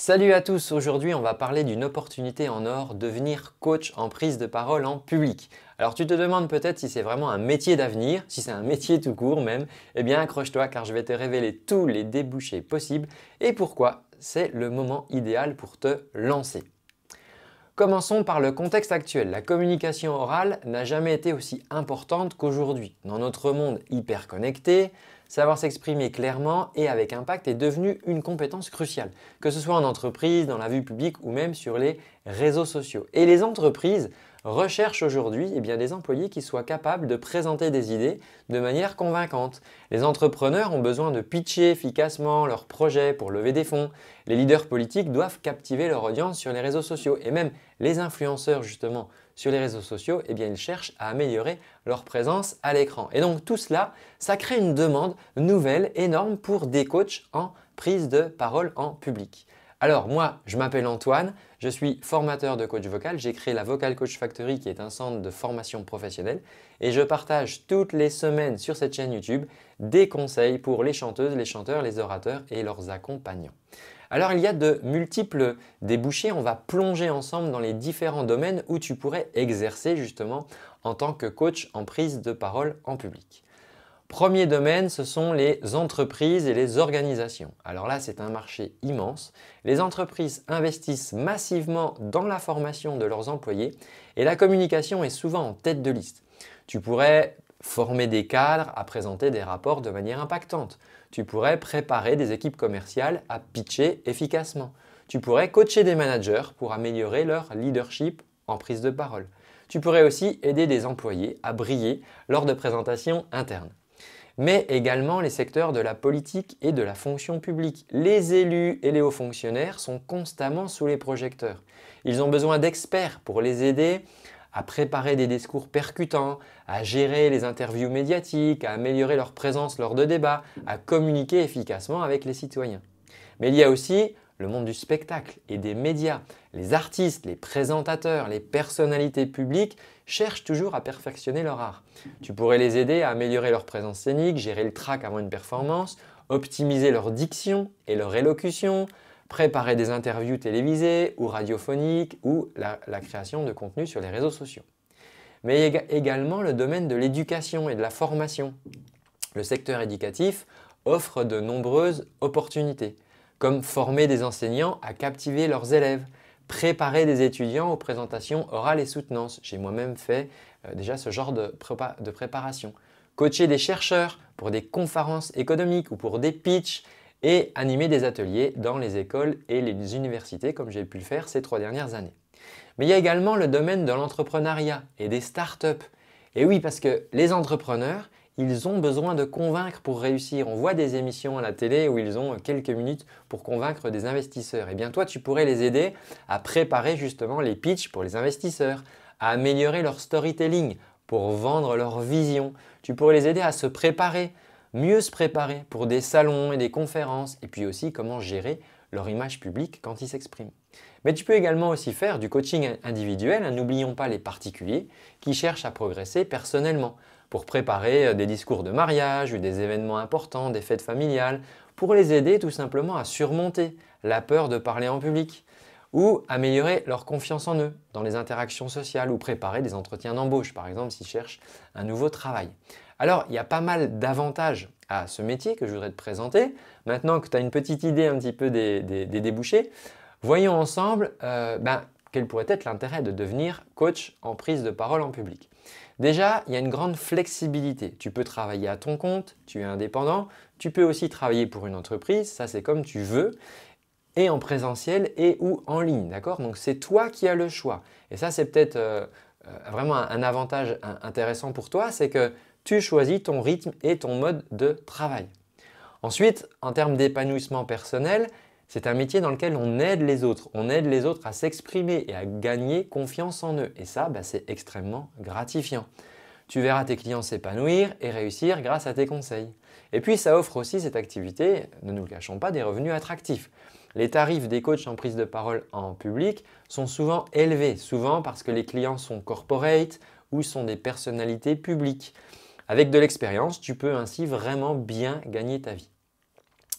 Salut à tous, aujourd'hui on va parler d'une opportunité en or, devenir coach en prise de parole en public. Alors tu te demandes peut-être si c'est vraiment un métier d'avenir, si c'est un métier tout court même, eh bien accroche-toi car je vais te révéler tous les débouchés possibles et pourquoi c'est le moment idéal pour te lancer. Commençons par le contexte actuel. La communication orale n'a jamais été aussi importante qu'aujourd'hui. Dans notre monde hyper connecté, Savoir s'exprimer clairement et avec impact est devenu une compétence cruciale, que ce soit en entreprise, dans la vue publique ou même sur les réseaux sociaux. Et les entreprises recherchent aujourd'hui eh bien, des employés qui soient capables de présenter des idées de manière convaincante. Les entrepreneurs ont besoin de pitcher efficacement leurs projets pour lever des fonds. Les leaders politiques doivent captiver leur audience sur les réseaux sociaux et même les influenceurs justement sur les réseaux sociaux, eh bien, ils cherchent à améliorer leur présence à l'écran. Et donc tout cela, ça crée une demande nouvelle, énorme pour des coachs en prise de parole en public. Alors moi, je m'appelle Antoine, je suis formateur de coach vocal, j'ai créé la Vocal Coach Factory qui est un centre de formation professionnelle et je partage toutes les semaines sur cette chaîne YouTube des conseils pour les chanteuses, les chanteurs, les orateurs et leurs accompagnants. Alors il y a de multiples débouchés, on va plonger ensemble dans les différents domaines où tu pourrais exercer justement en tant que coach en prise de parole en public. Premier domaine, ce sont les entreprises et les organisations. Alors là, c'est un marché immense. Les entreprises investissent massivement dans la formation de leurs employés et la communication est souvent en tête de liste. Tu pourrais former des cadres à présenter des rapports de manière impactante, tu pourrais préparer des équipes commerciales à pitcher efficacement. Tu pourrais coacher des managers pour améliorer leur leadership en prise de parole. Tu pourrais aussi aider des employés à briller lors de présentations internes. Mais également les secteurs de la politique et de la fonction publique. Les élus et les hauts fonctionnaires sont constamment sous les projecteurs. Ils ont besoin d'experts pour les aider à préparer des discours percutants, à gérer les interviews médiatiques, à améliorer leur présence lors de débats, à communiquer efficacement avec les citoyens. Mais il y a aussi le monde du spectacle et des médias. Les artistes, les présentateurs, les personnalités publiques cherchent toujours à perfectionner leur art. Tu pourrais les aider à améliorer leur présence scénique, gérer le trac avant une performance, optimiser leur diction et leur élocution, préparer des interviews télévisées ou radiophoniques ou la, création de contenu sur les réseaux sociaux. Mais également le domaine de l'éducation et de la formation. Le secteur éducatif offre de nombreuses opportunités, comme former des enseignants à captiver leurs élèves, préparer des étudiants aux présentations orales et soutenances. J'ai moi-même fait euh, déjà ce genre de, de préparation. Coacher des chercheurs pour des conférences économiques ou pour des pitchs, et animer des ateliers dans les écoles et les universités comme j'ai pu le faire ces trois dernières années. Mais il y a également le domaine de l'entrepreneuriat et des startups. Et oui, parce que les entrepreneurs, ils ont besoin de convaincre pour réussir. On voit des émissions à la télé où ils ont quelques minutes pour convaincre des investisseurs. Et eh bien toi, tu pourrais les aider à préparer justement les pitches pour les investisseurs, à améliorer leur storytelling pour vendre leur vision. Tu pourrais les aider à se préparer, mieux se préparer pour des salons et des conférences, et puis aussi comment gérer leur image publique quand ils s'expriment. Mais tu peux également aussi faire du coaching individuel, hein, n'oublions pas les particuliers qui cherchent à progresser personnellement, pour préparer euh, des discours de mariage ou des événements importants, des fêtes familiales, pour les aider tout simplement à surmonter la peur de parler en public, ou améliorer leur confiance en eux dans les interactions sociales, ou préparer des entretiens d'embauche, par exemple s'ils cherchent un nouveau travail. Alors, il y a pas mal d'avantages à ce métier que je voudrais te présenter. Maintenant que tu as une petite idée un petit peu des, débouchés, voyons ensemble euh, ben, quel pourrait être l'intérêt de devenir coach en prise de parole en public. Déjà, il y a une grande flexibilité. Tu peux travailler à ton compte, tu es indépendant, tu peux aussi travailler pour une entreprise, ça c'est comme tu veux, et en présentiel et ou en ligne, d'accord Donc c'est toi qui as le choix. Et ça c'est peut-être euh, euh, vraiment un, avantage intéressant pour toi, c'est que tu choisis ton rythme et ton mode de travail. Ensuite, en termes d'épanouissement personnel, c'est un métier dans lequel on aide les autres, on aide les autres à s'exprimer et à gagner confiance en eux. Et ça, bah, c'est extrêmement gratifiant. Tu verras tes clients s'épanouir et réussir grâce à tes conseils. Et puis, ça offre aussi cette activité, ne nous le cachons pas, des revenus attractifs. Les tarifs des coachs en prise de parole en public sont souvent élevés, souvent parce que les clients sont corporate ou sont des personnalités publiques. Avec de l'expérience, tu peux ainsi vraiment bien gagner ta vie.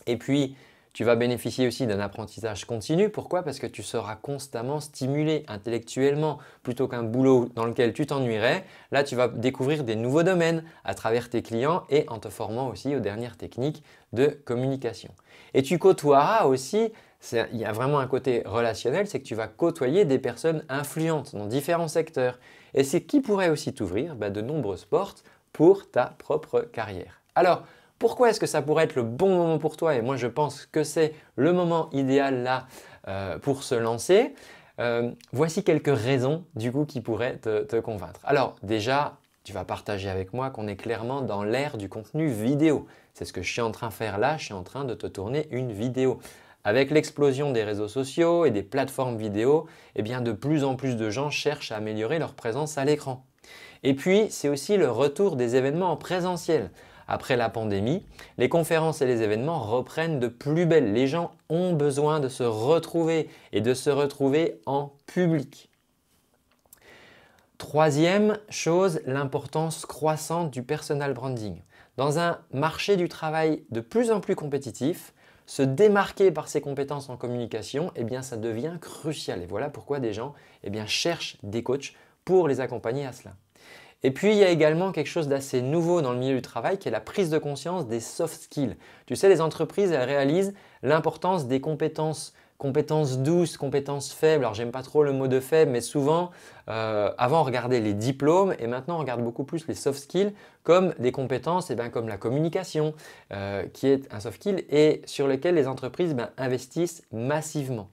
Et puis, tu vas bénéficier aussi d'un apprentissage continu. Pourquoi Parce que tu seras constamment stimulé intellectuellement. Plutôt qu'un boulot dans lequel tu t'ennuierais, là tu vas découvrir des nouveaux domaines à travers tes clients et en te formant aussi aux dernières techniques de communication. Et tu côtoieras aussi, il y a vraiment un côté relationnel, c'est que tu vas côtoyer des personnes influentes dans différents secteurs. Et c'est qui pourrait aussi t'ouvrir bah, de nombreuses portes pour ta propre carrière. Alors, pourquoi est-ce que ça pourrait être le bon moment pour toi Et moi, je pense que c'est le moment idéal là euh, pour se lancer. Euh, voici quelques raisons du coup qui pourraient te, convaincre. Alors déjà, tu vas partager avec moi qu'on est clairement dans l'ère du contenu vidéo. C'est ce que je suis en train de faire là, je suis en train de te tourner une vidéo. Avec l'explosion des réseaux sociaux et des plateformes vidéo, et eh bien de plus en plus de gens cherchent à améliorer leur présence à l'écran. Et puis, c'est aussi le retour des événements en présentiel. Après la pandémie, les conférences et les événements reprennent de plus belle. Les gens ont besoin de se retrouver et de se retrouver en public. Troisième chose, l'importance croissante du personal branding. Dans un marché du travail de plus en plus compétitif, se démarquer par ses compétences en communication, eh bien ça devient crucial. Et voilà pourquoi des gens eh bien, cherchent des coachs pour les accompagner à cela. Et puis, il y a également quelque chose d'assez nouveau dans le milieu du travail qui est la prise de conscience des soft skills. Tu sais, les entreprises, elles réalisent l'importance des compétences compétences douces, compétences faibles. Alors j'aime pas trop le mot de faible, mais souvent, euh, avant on regardait les diplômes et maintenant on regarde beaucoup plus les soft skills comme des compétences, et eh ben, comme la communication, euh, qui est un soft skill et sur lequel les entreprises ben, investissent massivement.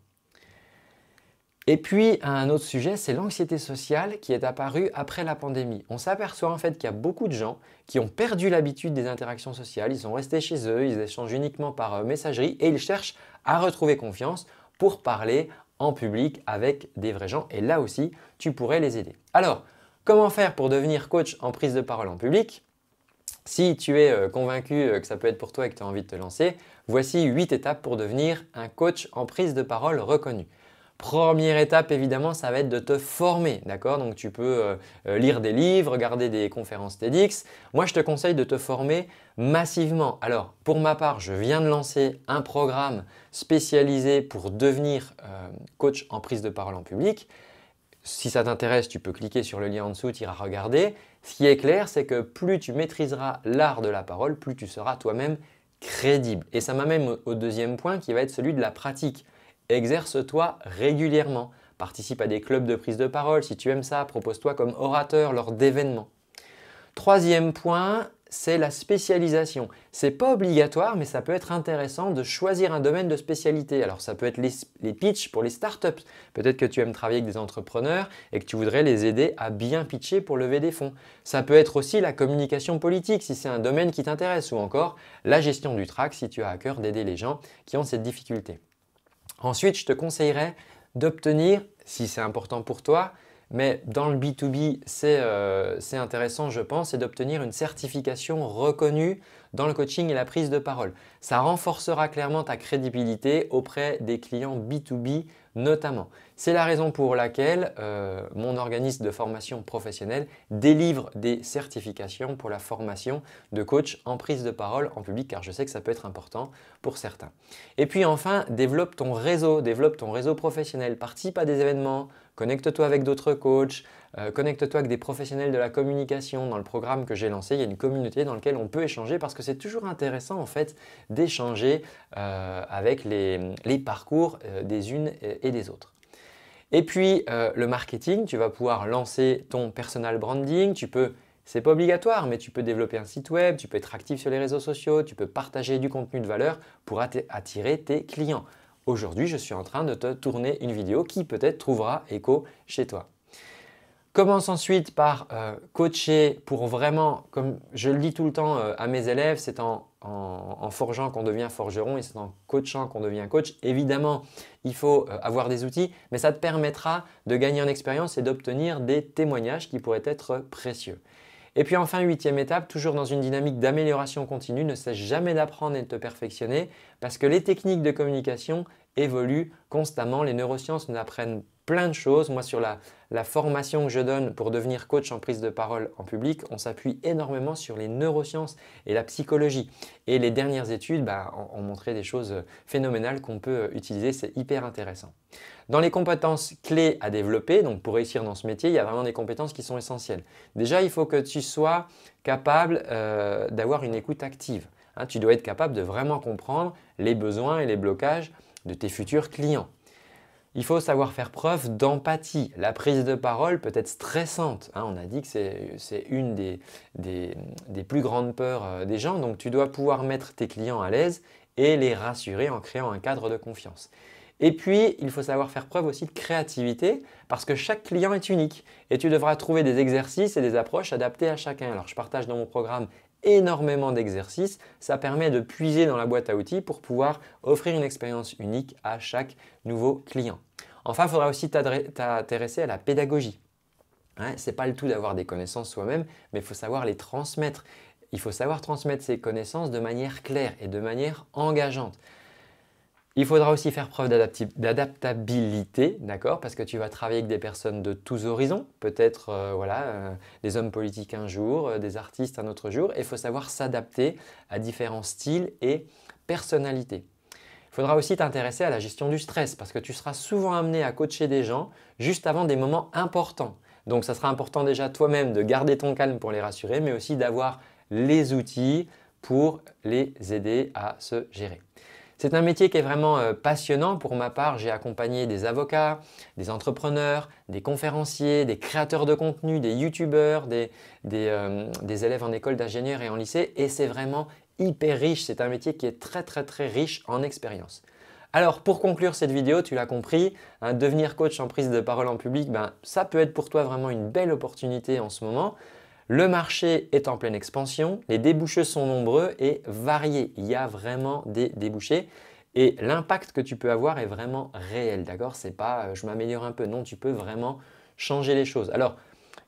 Et puis, un autre sujet, c'est l'anxiété sociale qui est apparue après la pandémie. On s'aperçoit en fait qu'il y a beaucoup de gens qui ont perdu l'habitude des interactions sociales, ils sont restés chez eux, ils échangent uniquement par euh, messagerie et ils cherchent à retrouver confiance pour parler en public avec des vrais gens. Et là aussi, tu pourrais les aider. Alors, comment faire pour devenir coach en prise de parole en public si tu es euh, convaincu euh, que ça peut être pour toi et que tu as envie de te lancer, voici 8 étapes pour devenir un coach en prise de parole reconnu. Première étape, évidemment, ça va être de te former, d'accord Donc, tu peux euh, euh, lire des livres, regarder des conférences TEDx. Moi, je te conseille de te former massivement. Alors, pour ma part, je viens de lancer un programme spécialisé pour devenir euh, coach en prise de parole en public. Si ça t'intéresse, tu peux cliquer sur le lien en dessous, tu iras regarder. Ce qui est clair, c'est que plus tu maîtriseras l'art de la parole, plus tu seras toi-même crédible. Et ça m'amène au deuxième point qui va être celui de la pratique. Exerce-toi régulièrement. Participe à des clubs de prise de parole si tu aimes ça. Propose-toi comme orateur lors d'événements. Troisième point, c'est la spécialisation. Ce n'est pas obligatoire, mais ça peut être intéressant de choisir un domaine de spécialité. Alors ça peut être les, les pitchs pour les startups. Peut-être que tu aimes travailler avec des entrepreneurs et que tu voudrais les aider à bien pitcher pour lever des fonds. Ça peut être aussi la communication politique si c'est un domaine qui t'intéresse ou encore la gestion du trac si tu as à cœur d'aider les gens qui ont cette difficulté. Ensuite, je te conseillerais d'obtenir, si c'est important pour toi, mais dans le B2B, euh, c'est intéressant, je pense, c'est d'obtenir une certification reconnue dans le coaching et la prise de parole. Ça renforcera clairement ta crédibilité auprès des clients B2B notamment. C'est la raison pour laquelle euh, mon organisme de formation professionnelle délivre des certifications pour la formation de coach en prise de parole en public, car je sais que ça peut être important pour certains. Et puis enfin, développe ton réseau, développe ton réseau professionnel, participe à des événements, connecte-toi avec d'autres coachs, euh, connecte-toi avec des professionnels de la communication dans le programme que j'ai lancé. Il y a une communauté dans laquelle on peut échanger parce que c'est toujours intéressant en fait d'échanger euh, avec les, parcours euh, des unes et des autres. Et puis le marketing, tu vas pouvoir lancer ton personal branding, tu peux c'est pas obligatoire, mais tu peux développer un site web, tu peux être actif sur les réseaux sociaux, tu peux partager du contenu de valeur pour attirer tes clients. Aujourd'hui, je suis en train de te tourner une vidéo qui peut-être trouvera écho chez toi. Commence ensuite par euh, coacher pour vraiment, comme je le dis tout le temps euh, à mes élèves, c'est en, forgeant qu'on devient forgeron et c'est en coachant qu'on devient coach. Évidemment, il faut euh, avoir des outils, mais ça te permettra de gagner en expérience et d'obtenir des témoignages qui pourraient être précieux. Et puis enfin, huitième étape, toujours dans une dynamique d'amélioration continue, ne cesse jamais d'apprendre et de te perfectionner parce que les techniques de communication évolue constamment. Les neurosciences nous apprennent plein de choses. Moi, sur la, formation que je donne pour devenir coach en prise de parole en public, on s'appuie énormément sur les neurosciences et la psychologie. Et les dernières études bah, ont, montré des choses phénoménales qu'on peut utiliser. C'est hyper intéressant. Dans les compétences clés à développer, donc pour réussir dans ce métier, il y a vraiment des compétences qui sont essentielles. Déjà, il faut que tu sois capable euh, d'avoir une écoute active. Hein, tu dois être capable de vraiment comprendre les besoins et les blocages de tes futurs clients. Il faut savoir faire preuve d'empathie. La prise de parole peut être stressante. Hein. on a dit que c'est une des, des, plus grandes peurs euh, des gens. Donc tu dois pouvoir mettre tes clients à l'aise et les rassurer en créant un cadre de confiance. Et puis, il faut savoir faire preuve aussi de créativité parce que chaque client est unique et tu devras trouver des exercices et des approches adaptées à chacun. Alors, je partage dans mon programme énormément d'exercices. Ça permet de puiser dans la boîte à outils pour pouvoir offrir une expérience unique à chaque nouveau client. Enfin, il faudra aussi t'intéresser à la pédagogie. Ce n'est pas le tout d'avoir des connaissances soi-même, mais il faut savoir les transmettre. Il faut savoir transmettre ces connaissances de manière claire et de manière engageante. Il faudra aussi faire preuve d'adaptabilité, d'accord Parce que tu vas travailler avec des personnes de tous horizons, peut-être euh, voilà, euh, des hommes politiques un jour, euh, des artistes un autre jour, et il faut savoir s'adapter à différents styles et personnalités. Il faudra aussi t'intéresser à la gestion du stress, parce que tu seras souvent amené à coacher des gens juste avant des moments importants. Donc ça sera important déjà toi-même de garder ton calme pour les rassurer, mais aussi d'avoir les outils pour les aider à se gérer. C'est un métier qui est vraiment euh, passionnant. Pour ma part, j'ai accompagné des avocats, des entrepreneurs, des conférenciers, des créateurs de contenu, des youtubeurs, des, euh, élèves en école d'ingénieur et en lycée. Et c'est vraiment hyper riche. C'est un métier qui est très très très riche en expérience. Alors pour conclure cette vidéo, tu l'as compris, hein, devenir coach en prise de parole en public, ben, ça peut être pour toi vraiment une belle opportunité en ce moment. Le marché est en pleine expansion, les débouchés sont nombreux et variés. Il y a vraiment des débouchés. Et l'impact que tu peux avoir est vraiment réel, d'accord C'est pas euh, je m'améliore un peu, non, tu peux vraiment changer les choses. Alors,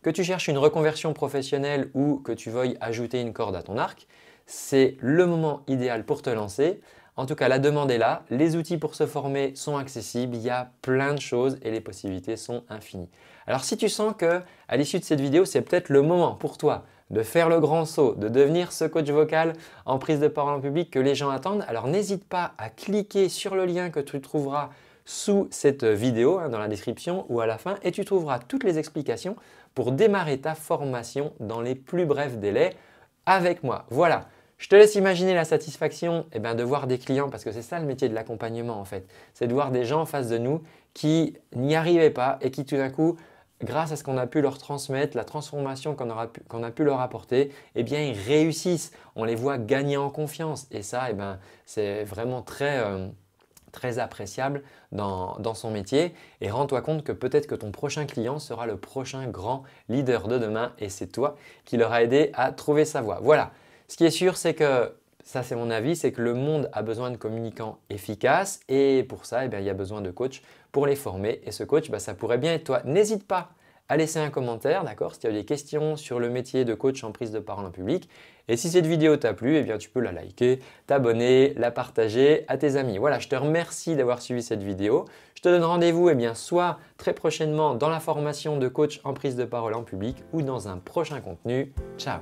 que tu cherches une reconversion professionnelle ou que tu veuilles ajouter une corde à ton arc, c'est le moment idéal pour te lancer. En tout cas, la demande est là. Les outils pour se former sont accessibles. Il y a plein de choses et les possibilités sont infinies. Alors si tu sens que à l'issue de cette vidéo, c'est peut-être le moment pour toi de faire le grand saut, de devenir ce coach vocal en prise de parole en public que les gens attendent, alors n'hésite pas à cliquer sur le lien que tu trouveras sous cette vidéo hein, dans la description ou à la fin et tu trouveras toutes les explications pour démarrer ta formation dans les plus brefs délais avec moi. Voilà. Je te laisse imaginer la satisfaction eh ben, de voir des clients, parce que c'est ça le métier de l'accompagnement en fait. C'est de voir des gens en face de nous qui n'y arrivaient pas et qui tout d'un coup, grâce à ce qu'on a pu leur transmettre, la transformation qu'on a pu leur apporter, eh bien ils réussissent. On les voit gagner en confiance. Et ça, eh ben, c'est vraiment très... Euh, appréciable dans, son métier et rends-toi compte que peut-être que ton prochain client sera le prochain grand leader de demain et c'est toi qui leur a aidé à trouver sa voie. Voilà, ce qui est sûr, c'est que, ça c'est mon avis, c'est que le monde a besoin de communicants efficaces et pour ça, eh il y a besoin de coachs pour les former. Et ce coach, bah, ça pourrait bien être toi. N'hésite pas à laisser un commentaire, d'accord Si tu as des questions sur le métier de coach en prise de parole en public. Et si cette vidéo t'a plu, eh bien tu peux la liker, t'abonner, la partager à tes amis. Voilà, je te remercie d'avoir suivi cette vidéo. Je te donne rendez-vous eh bien soit très prochainement dans la formation de coach en prise de parole en public ou dans un prochain contenu. Ciao